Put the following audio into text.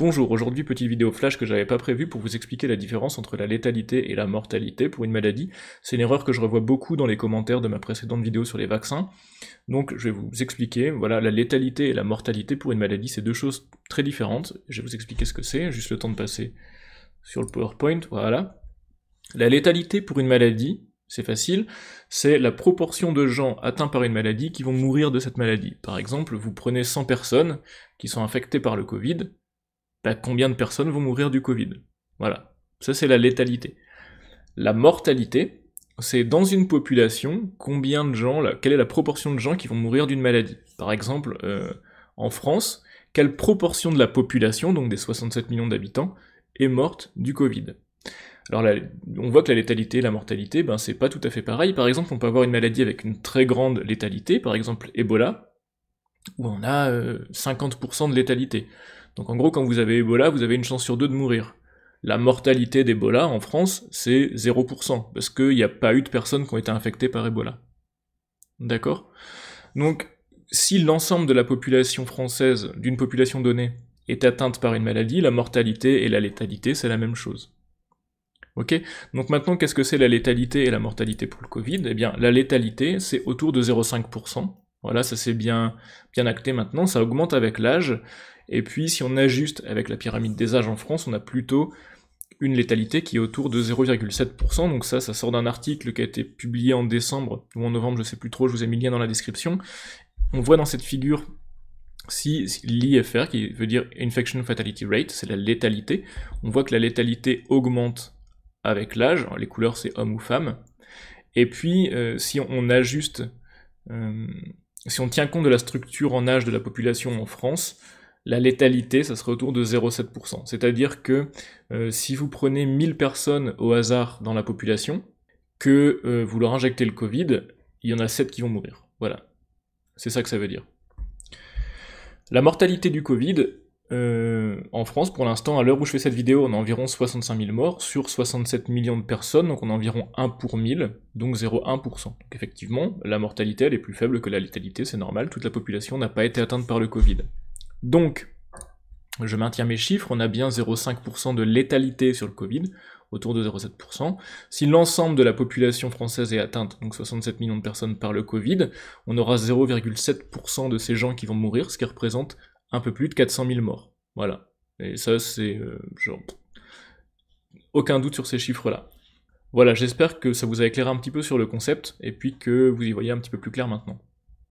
Bonjour, aujourd'hui petite vidéo flash que j'avais pas prévue pour vous expliquer la différence entre la létalité et la mortalité pour une maladie. C'est une erreur que je revois beaucoup dans les commentaires de ma précédente vidéo sur les vaccins. Donc je vais vous expliquer, voilà, la létalité et la mortalité pour une maladie, c'est deux choses très différentes. Je vais vous expliquer ce que c'est, juste le temps de passer sur le PowerPoint, voilà. La létalité pour une maladie, c'est facile, c'est la proportion de gens atteints par une maladie qui vont mourir de cette maladie. Par exemple, vous prenez 100 personnes qui sont infectées par le Covid, combien de personnes vont mourir du Covid. Voilà. Ça, c'est la létalité. La mortalité, c'est dans une population, combien de gens, quelle est la proportion de gens qui vont mourir d'une maladie. Par exemple, euh, en France, quelle proportion de la population, donc des 67 millions d'habitants, est morte du Covid alors là, on voit que la létalité et la mortalité, ben c'est pas tout à fait pareil. Par exemple, on peut avoir une maladie avec une très grande létalité, par exemple Ebola, où on a 50% euh, de létalité. Donc en gros, quand vous avez Ebola, vous avez une chance sur deux de mourir. La mortalité d'Ebola en France, c'est 0%, parce qu'il n'y a pas eu de personnes qui ont été infectées par Ebola. D'accord Donc, si l'ensemble de la population française, d'une population donnée, est atteinte par une maladie, la mortalité et la létalité, c'est la même chose. Ok Donc maintenant, qu'est-ce que c'est la létalité et la mortalité pour le Covid Eh bien, la létalité, c'est autour de 0,5%, voilà, ça c'est bien, bien acté maintenant, ça augmente avec l'âge. Et puis si on ajuste avec la pyramide des âges en France, on a plutôt une létalité qui est autour de 0,7%. Donc ça, ça sort d'un article qui a été publié en décembre ou en novembre, je ne sais plus trop, je vous ai mis le lien dans la description. On voit dans cette figure si l'IFR, qui veut dire Infection Fatality Rate, c'est la létalité, on voit que la létalité augmente avec l'âge, les couleurs c'est homme ou femme, et puis euh, si on ajuste euh, si on tient compte de la structure en âge de la population en France, la létalité, ça serait autour de 0,7%. C'est-à-dire que euh, si vous prenez 1000 personnes au hasard dans la population, que euh, vous leur injectez le Covid, il y en a 7 qui vont mourir. Voilà. C'est ça que ça veut dire. La mortalité du Covid, euh, en France, pour l'instant, à l'heure où je fais cette vidéo, on a environ 65 000 morts sur 67 millions de personnes, donc on a environ 1 pour 1000, donc 0,1%. Donc effectivement, la mortalité, elle est plus faible que la létalité, c'est normal, toute la population n'a pas été atteinte par le Covid. Donc, je maintiens mes chiffres, on a bien 0,5% de létalité sur le Covid, autour de 0,7%. Si l'ensemble de la population française est atteinte, donc 67 millions de personnes par le Covid, on aura 0,7% de ces gens qui vont mourir, ce qui représente un peu plus de 400 000 morts. Voilà. Et ça, c'est euh, genre. Aucun doute sur ces chiffres-là. Voilà, j'espère que ça vous a éclairé un petit peu sur le concept et puis que vous y voyez un petit peu plus clair maintenant.